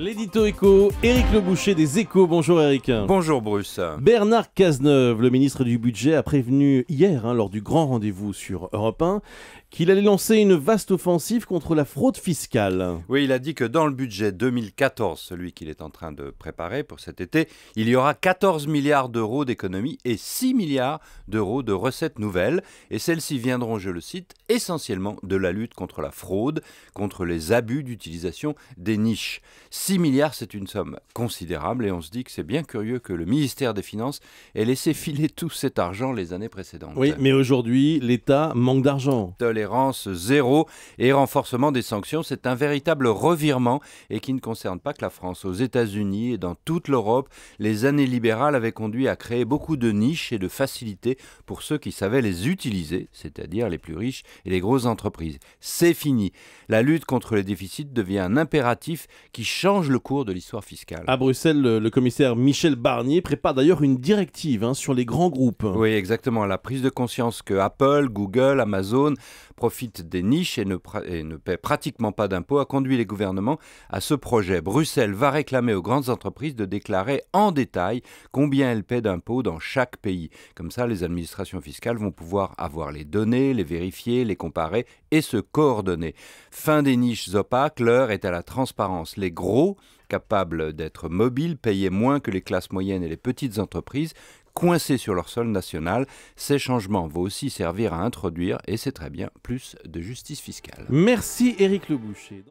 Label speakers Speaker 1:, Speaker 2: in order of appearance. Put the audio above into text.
Speaker 1: L'édito éco, Éric Le Boucher des Échos. Bonjour Éric. Bonjour Bruce. Bernard Cazeneuve, le ministre du Budget, a prévenu hier, hein, lors du grand rendez-vous sur Europe 1, qu'il allait lancer une vaste offensive contre la fraude fiscale.
Speaker 2: Oui, il a dit que dans le budget 2014, celui qu'il est en train de préparer pour cet été, il y aura 14 milliards d'euros d'économies et 6 milliards d'euros de recettes nouvelles. Et celles-ci viendront, je le cite, essentiellement de la lutte contre la fraude, contre les abus d'utilisation des niches. 6 milliards, c'est une somme considérable et on se dit que c'est bien curieux que le ministère des Finances ait laissé filer tout cet argent les années précédentes. Oui,
Speaker 1: mais aujourd'hui, l'État manque d'argent.
Speaker 2: Tolérance zéro et renforcement des sanctions, c'est un véritable revirement et qui ne concerne pas que la France. Aux États-Unis et dans toute l'Europe, les années libérales avaient conduit à créer beaucoup de niches et de facilités pour ceux qui savaient les utiliser, c'est-à-dire les plus riches et les grosses entreprises. C'est fini. La lutte contre les déficits devient un impératif qui change change le cours de l'histoire fiscale. À Bruxelles, le, commissaire Michel Barnier prépare d'ailleurs une directive hein, sur les grands groupes. Oui, exactement. La prise de conscience que Apple, Google, Amazon profitent des niches et ne, et ne paient pratiquement pas d'impôts a conduit les gouvernements à ce projet. Bruxelles va réclamer aux grandes entreprises de déclarer en détail combien elles paient d'impôts dans chaque pays. Comme ça, les administrations fiscales vont pouvoir avoir les données, les vérifier, les comparer et se coordonner. Fin des niches opaques, l'heure est à la transparence. Les gros capables d'être mobiles, payés moins que les classes moyennes et les petites entreprises, coincés sur leur sol national. Ces changements vont aussi servir à introduire, et c'est très bien, plus de justice fiscale.
Speaker 1: Merci Éric Leboucher.